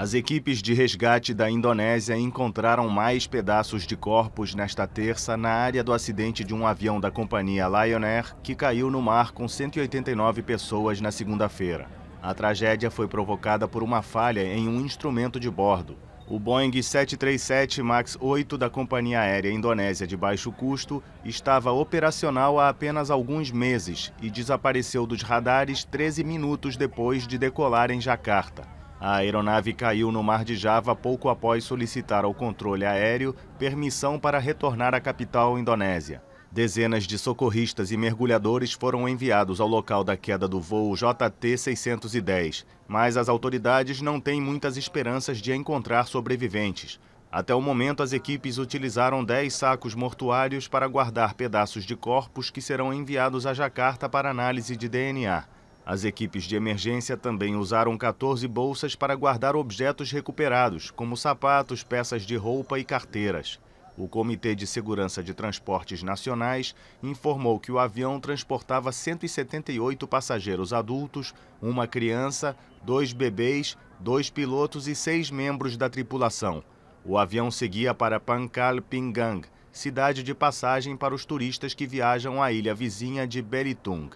As equipes de resgate da Indonésia encontraram mais pedaços de corpos nesta terça na área do acidente de um avião da companhia Lion Air que caiu no mar com 189 pessoas na segunda-feira. A tragédia foi provocada por uma falha em um instrumento de bordo. O Boeing 737 MAX 8 da companhia aérea indonésia de baixo custo estava operacional há apenas alguns meses e desapareceu dos radares 13 minutos depois de decolar em Jacarta. A aeronave caiu no mar de Java pouco após solicitar ao controle aéreo permissão para retornar à capital indonésia. Dezenas de socorristas e mergulhadores foram enviados ao local da queda do voo JT-610, mas as autoridades não têm muitas esperanças de encontrar sobreviventes. Até o momento, as equipes utilizaram 10 sacos mortuários para guardar pedaços de corpos que serão enviados a Jacarta para análise de DNA. As equipes de emergência também usaram 14 bolsas para guardar objetos recuperados, como sapatos, peças de roupa e carteiras. O Comitê de Segurança de Transportes Nacionais informou que o avião transportava 178 passageiros adultos, uma criança, dois bebês, dois pilotos e seis membros da tripulação. O avião seguia para Pankal Pingang, cidade de passagem para os turistas que viajam à ilha vizinha de Beritung.